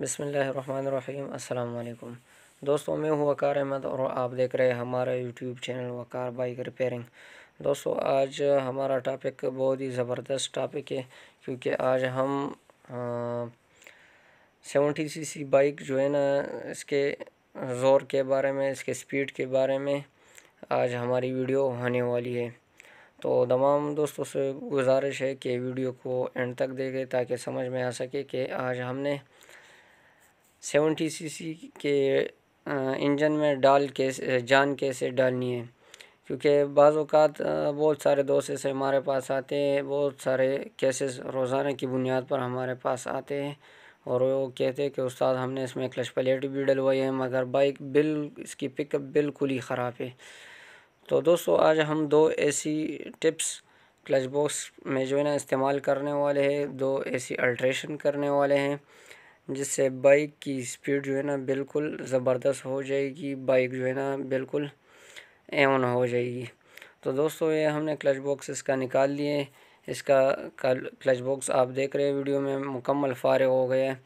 बसमीम अल्लाम दोस्तों मैं हूँ वकार अहमद और आप देख रहे हैं हमारा YouTube channel Waqar bike repairing दोस्तों आज हमारा टॉपिक बहुत ही ज़बरदस्त टॉपिक है क्योंकि आज हम सेवेंटी सीसी बाइक जो है ना इसके ज़ोर के बारे में इसके स्पीड के बारे में आज हमारी वीडियो होने वाली है तो तमाम दोस्तों से गुजारिश है कि वीडियो को एंड तक देखें ताकि समझ में आ सके कि आज हमने सेवेंटी सीसी के इंजन में डाल के जान कैसे डालनी है क्योंकि बाज़ात बहुत सारे दोस्त ऐसे हमारे पास आते हैं बहुत सारे केसेस रोज़ाना की बुनियाद पर हमारे पास आते हैं और वो कहते हैं कि उस्ताद हमने इसमें क्लच प्लेट भी डलवाई है मगर बाइक बिल इसकी पिकअप बिल्कुल ही ख़राब है तो दोस्तों आज हम दो ऐसी टिप्स क्लच बॉक्स में जो है ना इस्तेमाल करने वाले हैं दो ऐसी अल्ट्रेशन करने वाले हैं जिससे बाइक की स्पीड जो है ना बिल्कुल ज़बरदस्त हो जाएगी बाइक जो है ना बिल्कुल एवन हो जाएगी तो दोस्तों ये हमने क्लच बॉक्स इसका निकाल लिए इसका क्लच बॉक्स आप देख रहे हैं वीडियो में मुकम्मल फारे हो गया है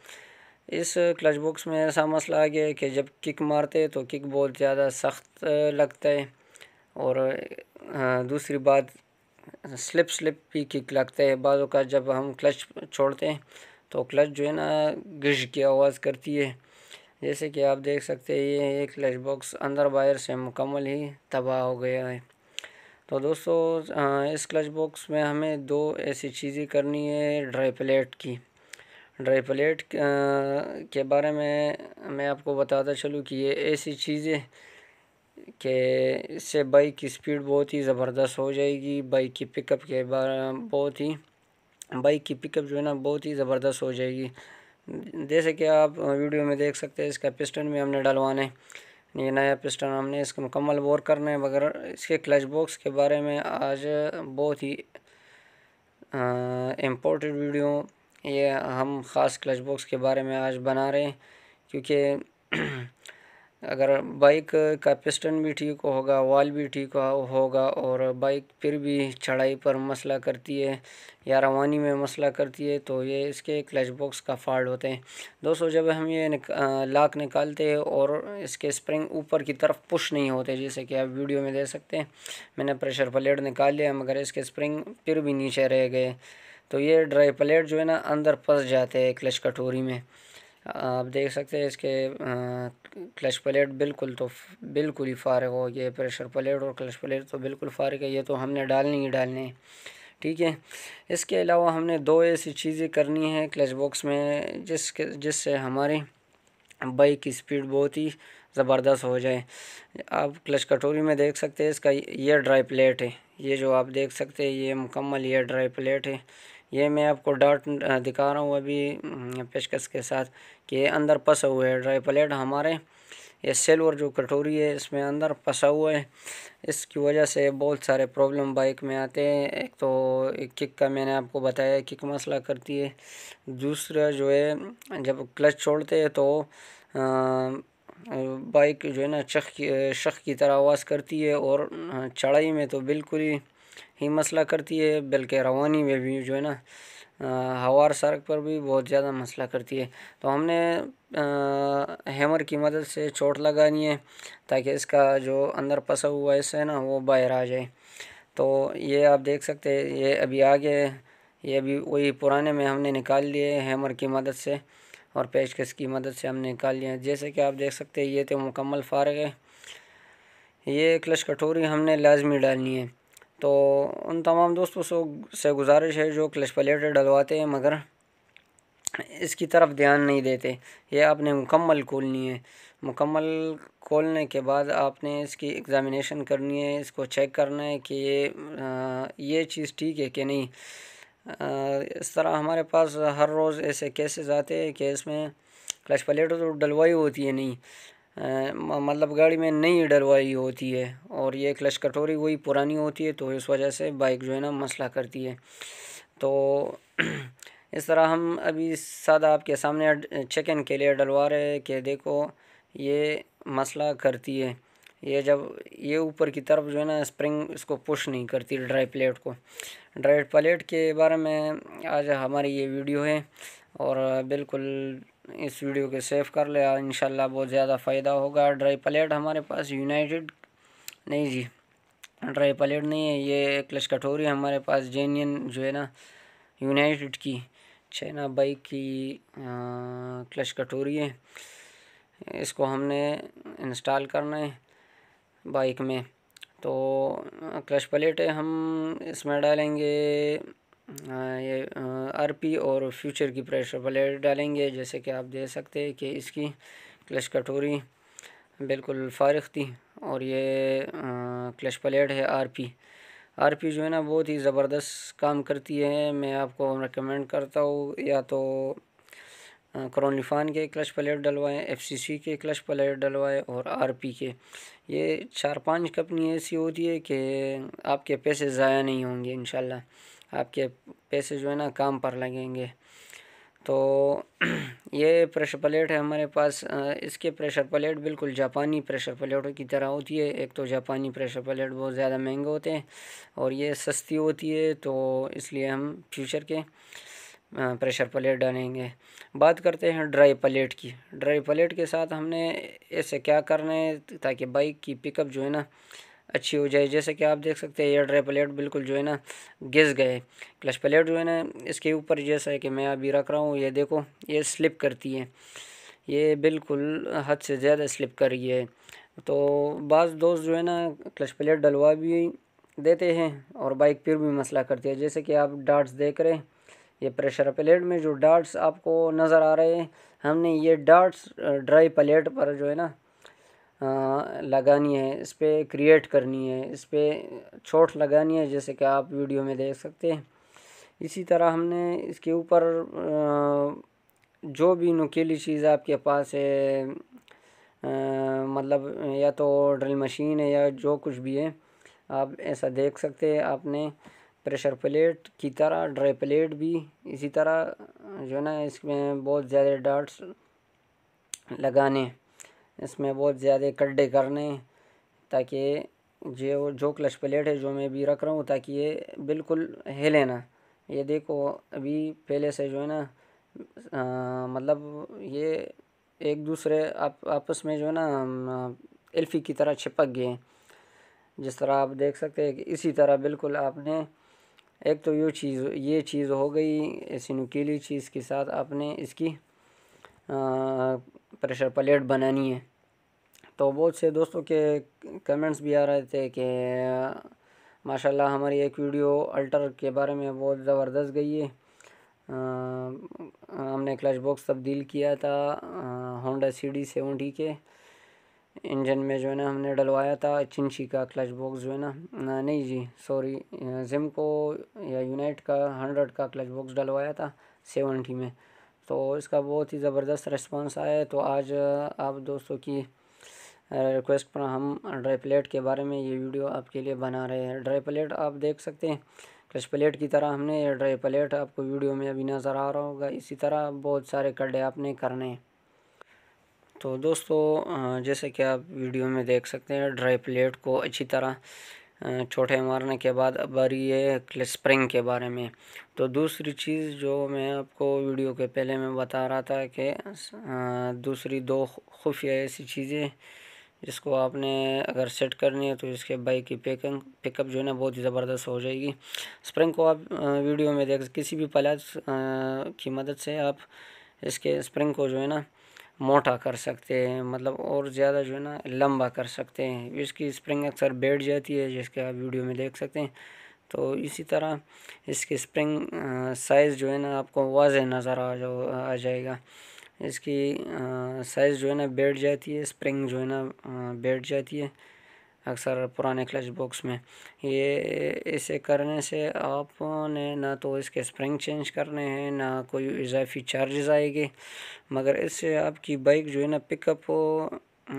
इस क्लच बॉक्स में ऐसा मसला आ गया है कि जब किक मारते हैं तो किक बहुत ज़्यादा सख्त लगता है और दूसरी बात स्लिप स्लिप भी किक लगता है बाद जब हम क्लच छोड़ते हैं तो क्लच जो है ना घिश की आवाज़ करती है जैसे कि आप देख सकते हैं ये एक क्लच बॉक्स अंदर बाहर से मुकम्मल ही तबाह हो गया है तो दोस्तों इस क्लच बॉक्स में हमें दो ऐसी चीज़ें करनी है ड्राई प्लेट की ड्राई प्लेट के बारे में मैं आपको बताता चलूँ कि ये ऐसी चीज़ें कि इससे बाइक की स्पीड बहुत ही ज़बरदस्त हो जाएगी बाइक की पिकअप के बारे बहुत ही बाइक की पिकअप जो है ना बहुत ही ज़बरदस्त हो जाएगी जैसे कि आप वीडियो में देख सकते हैं इसका पिस्टन भी हमने डलवाने ये नया पिस्टन हमने इसको मुकम्मल बोर करना है वगैरह इसके क्लच बॉक्स के बारे में आज बहुत ही इम्पोर्टेंट वीडियो ये हम ख़ास क्लच बॉक्स के बारे में आज बना रहे हैं क्योंकि अगर बाइक का पिस्टन भी ठीक होगा वाल भी ठीक होगा और बाइक फिर भी चढ़ाई पर मसला करती है या रवानी में मसला करती है तो ये इसके क्लच बॉक्स का फॉल्ट होते हैं दोस्तों जब हम ये निक, लाक निकालते हैं और इसके स्प्रिंग ऊपर की तरफ पुश नहीं होते जैसे कि आप वीडियो में दे सकते हैं मैंने प्रेशर प्लेट निकाल लिया मगर इसके स्प्रिंग फिर भी नीचे रह गए तो ये ड्राई प्लेट जो है ना अंदर फंस जाते हैं क्लच कटोरी में आप देख सकते हैं इसके क्लच प्लेट बिल्कुल तो बिल्कुल ही फारग हो ये प्रेशर प्लेट और क्लच प्लेट तो बिल्कुल फारग है ये तो हमने डालनी ही डालनी है ठीक है इसके अलावा हमने दो ऐसी चीज़ें करनी है क्लच बॉक्स में जिसके जिससे हमारी बाइक की स्पीड बहुत ही ज़बरदस्त हो जाए आप क्लच कटोरी में देख सकते हैं इसका ये ड्राई प्लेट है ये जो आप देख सकते हैं ये मुकम्मल ये ड्राई प्लेट है ये मैं आपको डॉट दिखा रहा हूँ अभी पेशकश के साथ कि अंदर पसा हुआ है ड्राई प्लेट हमारे ये सिल्वर जो कटोरी है इसमें अंदर फंसा हुआ है इसकी वजह से बहुत सारे प्रॉब्लम बाइक में आते हैं एक तो किक का मैंने आपको बताया किक मसला करती है दूसरा जो है जब क्लच छोड़ते हैं तो बाइक जो है ना चख की शख की तरह आवाज़ करती है और चढ़ाई में तो बिल्कुल ही ही मसला करती है बल्कि रवानी में भी जो है ना हवार सड़क पर भी बहुत ज़्यादा मसला करती है तो हमने हैमर की मदद से चोट लगानी है ताकि इसका जो अंदर पसा हुआ हिस्सा है ना वो बाहर आ जाए तो ये आप देख सकते हैं ये अभी आगे ये अभी वही पुराने में हमने निकाल लिए हैमर की मदद से और पेशकश की मदद से हमने निकाल लिया जैसे कि आप देख सकते हैं ये तो मुकम्मल फारग है ये क्लच कटोरी हमने लाजमी डालनी है तो उन तमाम दोस्तों से गुजारिश है जो क्लच प्लेट डलवाते हैं मगर इसकी तरफ ध्यान नहीं देते ये आपने मुकम्मल खोलनी है मुकम्मल खोलने के बाद आपने इसकी एग्ज़ामिनेशन करनी है इसको चेक करना है कि ये आ, ये चीज़ ठीक है कि नहीं आ, इस तरह हमारे पास हर रोज़ ऐसे केसेस आते हैं कि इसमें क्लच प्लेट तो डलवाई होती है नहीं मतलब गाड़ी में नई डलवाई होती है और ये क्लच कटोरी वही पुरानी होती है तो इस वजह से बाइक जो है ना मसला करती है तो इस तरह हम अभी सादा आपके सामने चेक इन के लिए डलवा रहे हैं कि देखो ये मसला करती है ये जब ये ऊपर की तरफ जो है ना स्प्रिंग इसको पुश नहीं करती ड्राई प्लेट को ड्राई प्लेट के बारे में आज हमारी ये वीडियो है और बिल्कुल इस वीडियो के सेव कर लिया इन बहुत ज़्यादा फ़ायदा होगा ड्राई प्लेट हमारे पास यूनाइटेड नहीं जी ड्राई प्लेट नहीं है ये क्लच कटोरी हमारे पास जेनियन जो है ना यूनाइटेड की चाइना बाइक की क्लच कटोरी है इसको हमने इंस्टॉल करना है बाइक में तो क्लच प्लेट हम इसमें डालेंगे ये आरपी और फ्यूचर की प्रेशर प्लेट डालेंगे जैसे कि आप दे सकते हैं कि इसकी क्लच कटोरी बिल्कुल फारग थी और ये क्लच प्लेट है आरपी आरपी जो है ना बहुत ही ज़बरदस्त काम करती है मैं आपको रिकमेंड करता हूँ या तो क्रोनिफान के क्लच प्लेट डलवाएं एफसीसी के क्लच प्लेट डलवाएं और आरपी के ये चार पांच कंपनी ऐसी होती है कि आपके पैसे ज़ाया नहीं होंगे इन आपके पैसे जो है ना काम पर लगेंगे तो ये प्रेशर प्लेट है हमारे पास इसके प्रेशर प्लेट बिल्कुल जापानी प्रेशर प्लेटों की तरह होती है एक तो जापानी प्रेशर प्लेट बहुत ज़्यादा महंगे होते हैं और ये सस्ती होती है तो इसलिए हम फ्यूचर के प्रेशर प्लेट डालेंगे बात करते हैं ड्राई प्लेट की ड्राई प्लेट के साथ हमने ऐसे क्या करना है ताकि बाइक की पिकअप जो है ना अच्छी हो जाए जैसे कि आप देख सकते हैं एयर ड्राई प्लेट बिल्कुल जो है ना घिस गए क्लच प्लेट जो है ना इसके ऊपर जैसा है कि मैं अभी रख रहा हूँ ये देखो ये स्लिप करती है ये बिल्कुल हद से ज़्यादा स्लिप कर रही है तो बाज़ दोस्त जो है ना क्लच प्लेट डलवा भी देते हैं और बाइक फिर भी मसला करती है जैसे कि आप डार्ट्स देख रहे हैं ये प्रेशर प्लेट में जो डार्ट्स आपको नज़र आ रहे हैं हमने ये डार्ट्स ड्राई प्लेट पर जो है ना लगानी है इस पर क्रिएट करनी है इस पर छोट लगानी है जैसे कि आप वीडियो में देख सकते हैं इसी तरह हमने इसके ऊपर जो भी नुकीली चीज़ आपके पास है आ, मतलब या तो ड्रिल मशीन है या जो कुछ भी है आप ऐसा देख सकते हैं आपने प्रेशर प्लेट की तरह ड्राई प्लेट भी इसी तरह जो है ना इसमें बहुत ज़्यादा डार्ट्स लगाने इसमें बहुत ज़्यादा कड्ढे करने ताकि जो जो क्लच प्लेट है जो मैं भी रख रहा हूँ ताकि ये बिल्कुल हिले ना ये देखो अभी पहले से जो है ना आ, मतलब ये एक दूसरे आप आपस में जो है ना एल्फी की तरह छिपक गए जिस तरह आप देख सकते हैं कि इसी तरह बिल्कुल आपने एक तो ये चीज़ ये चीज़ हो गई ऐसी नुकीली चीज़ के साथ आपने इसकी आ, प्रेशर प्लेट बनानी है तो बहुत से दोस्तों के कमेंट्स भी आ रहे थे कि माशाल्लाह हमारी एक वीडियो अल्टर के बारे में बहुत ज़बरदस्त गई है आ, हमने क्लच बॉक्स तब्दील किया था होंडा सी डी सेवनटी के इंजन में जो है ना हमने डलवाया था चिंची का क्लच बॉक्स जो है ना नहीं जी सॉरी जिम को या यूनाइट का हंड्रेड का क्लच बॉक्स डलवाया था सेवनटी में तो इसका बहुत ही ज़बरदस्त रिस्पांस आया है तो आज आप दोस्तों की रिक्वेस्ट पर हम ड्राई के बारे में ये वीडियो आपके लिए बना रहे हैं ड्राई आप देख सकते हैं क्रश प्लेट की तरह हमने ये ड्राई प्लेट आपको वीडियो में अभी नज़र आ रहा होगा इसी तरह बहुत सारे कड्डे आपने करने हैं तो दोस्तों जैसे कि आप वीडियो में देख सकते हैं ड्राई प्लेट को अच्छी तरह छोटे मारने के बाद अब आ रही है स्प्रिंग के बारे में तो दूसरी चीज़ जो मैं आपको वीडियो के पहले मैं बता रहा था कि दूसरी दो खुफिया ऐसी चीज़ें जिसको आपने अगर सेट करनी है तो इसके बाइक की पेकिंग पिकअप जो है ना बहुत ही ज़बरदस्त हो जाएगी स्प्रिंग को आप वीडियो में देख किसी भी पलाज की मदद से आप इसके स्प्रिंग को जो है ना मोटा कर सकते हैं मतलब और ज़्यादा जो है ना लंबा कर सकते हैं इसकी स्प्रिंग अक्सर बैठ जाती है जिसके आप वीडियो में देख सकते हैं तो इसी तरह इसकी स्प्रिंग साइज़ जो है ना आपको वाज नज़र आ जा आ जाएगा इसकी साइज़ जो है ना बैठ जाती है स्प्रिंग जो है ना बैठ जाती है अक्सर पुराने क्लच बॉक्स में ये इसे करने से आपने ना तो इसके स्प्रिंग चेंज करने हैं ना कोई इजाफी चार्जेस आएंगे मगर इससे आपकी बाइक जो है ना पिकअप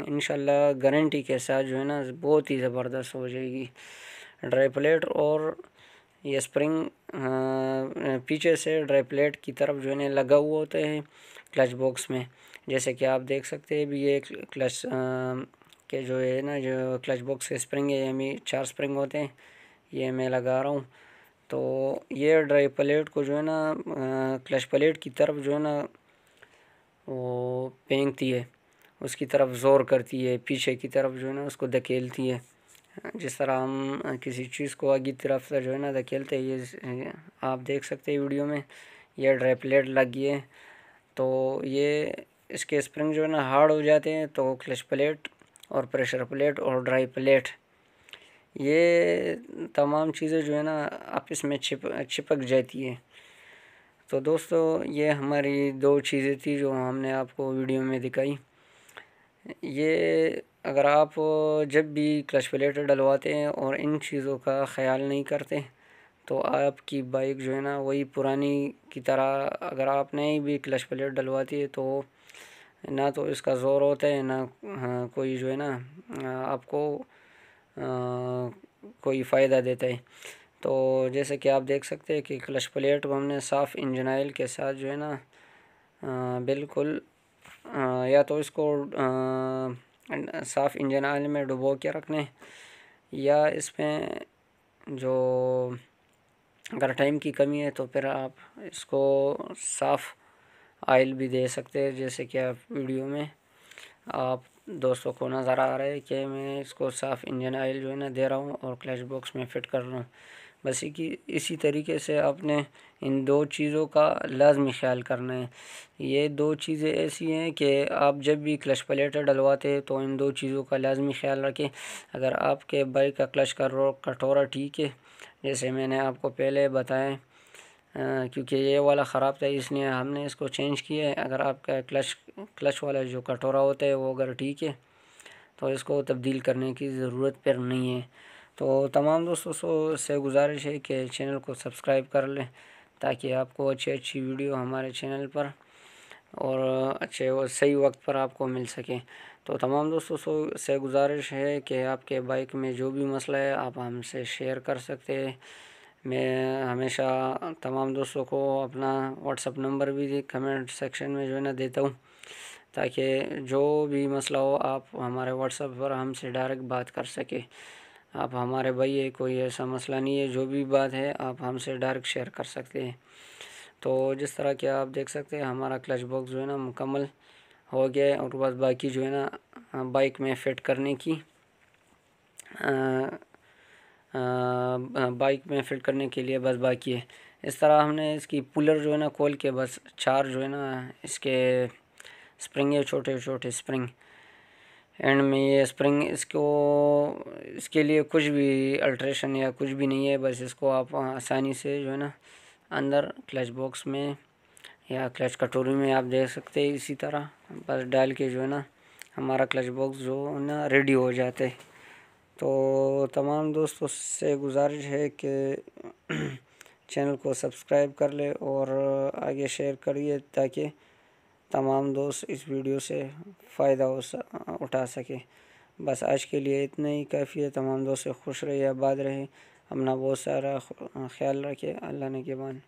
इन गारंटी के साथ जो है ना बहुत ही ज़बरदस्त हो जाएगी ड्राई प्लेट और ये स्प्रिंग हाँ, पीछे से ड्राई प्लेट की तरफ जो है ना लगा हुआ होते हैं क्लच बॉक्स में जैसे कि आप देख सकते हैं भी ये क्लच के जो है ना जो क्लच बॉक्स के स्प्रिंग है ये मैं चार स्प्रिंग होते हैं ये मैं लगा रहा हूँ तो ये ड्राइव प्लेट को जो है ना क्लच प्लेट की तरफ जो है ना वो फेंकती है उसकी तरफ ज़ोर करती है पीछे की तरफ जो है ना उसको धकेलती है जिस तरह हम किसी चीज़ को आगे तरफ से जो है ना धकेलते हैं ये आप देख सकते हैं वीडियो में यह ड्रेपलेट लगी है तो ये इसके स्प्रिंग जो है ना हार्ड हो जाते हैं तो क्लच प्लेट और प्रेशर प्लेट और ड्राई प्लेट ये तमाम चीज़ें जो है ना आपस में छिप छिपक जाती है तो दोस्तों ये हमारी दो चीज़ें थी जो हमने आपको वीडियो में दिखाई ये अगर आप जब भी क्लच प्लेट डलवाते हैं और इन चीज़ों का ख्याल नहीं करते तो आपकी बाइक जो है ना वही पुरानी की तरह अगर आप नहीं भी क्लच प्लेट डलवाती है तो ना तो इसका ज़ोर होता है ना हाँ, कोई जो है ना आपको आ, कोई फ़ायदा देता है तो जैसे कि आप देख सकते हैं कि क्लच प्लेट को हमने साफ़ इंजन आयल के साथ जो है ना आ, बिल्कुल आ, या तो इसको साफ़ इंजन आयल में डुबो के रखने या इसमें जो अगर टाइम की कमी है तो फिर आप इसको साफ़ आयल भी दे सकते हैं जैसे कि आप वीडियो में आप दोस्तों को नज़र आ रहा है कि मैं इसको साफ़ इंजन आयल जो है ना दे रहा हूँ और क्लच बॉक्स में फिट कर रहा हूँ बस कि इसी तरीके से आपने इन दो चीज़ों का लाजमी ख्याल करना है ये दो चीज़ें ऐसी हैं कि आप जब भी क्लच प्लेटर डलवाते हैं तो इन दो चीज़ों का लाजमी ख्याल रखें अगर आपके बाइक का क्लच का कटोरा ठीक है जैसे मैंने आपको पहले बताया क्योंकि ये वाला ख़राब था इसलिए हमने इसको चेंज किया है अगर आपका क्लच क्लच वाला जो कटोरा होता है वो अगर ठीक है तो इसको तब्दील करने की ज़रूरत पर नहीं है तो तमाम दोस्तों सो से गुजारिश है कि चैनल को सब्सक्राइब कर लें ताकि आपको अच्छी अच्छी वीडियो हमारे चैनल पर और अच्छे और सही वक्त पर आपको मिल सके तो तमाम दोस्तों सो से गुजारिश है कि आपके बाइक में जो भी मसला है आप हमसे शेयर कर सकते हैं मैं हमेशा तमाम दोस्तों को अपना व्हाट्सअप नंबर भी कमेंट सेक्शन में जो है ना देता हूँ ताकि जो भी मसला हो आप हमारे व्हाट्सअप पर हमसे डायरेक्ट बात कर सके आप हमारे भाई है कोई ऐसा मसला नहीं है जो भी बात है आप हमसे डायरेक्ट शेयर कर सकते हैं तो जिस तरह के आप देख सकते हैं हमारा क्लच बॉक्स जो है ना मुकम्मल हो गया है और बस बाकी जो है ना बाइक में फिट करने की आ, बाइक में फिट करने के लिए बस बाकी है इस तरह हमने इसकी पुलर जो है ना खोल के बस चार जो है ना इसके स्प्रिंग है छोटे छोटे स्प्रिंग एंड में ये स्प्रिंग इसको इसके लिए कुछ भी अल्ट्रेशन या कुछ भी नहीं है बस इसको आप आसानी से जो है ना अंदर क्लच बॉक्स में या क्लच कटोरी में आप देख सकते हैं इसी तरह बस डाल के जो है ना हमारा क्लच बॉक्स जो है ना रेडी हो जाते हैं तो तमाम दोस्तों से गुजारिश है कि चैनल को सब्सक्राइब कर ले और आगे शेयर करिए ताकि तमाम दोस्त इस वीडियो से फ़ायदा हो उठा सके बस आज के लिए इतना ही काफ़ी है तमाम दोस्त खुश रहिए आबाद रहे अपना बहुत सारा ख्याल रखें अल्लाह ने के बान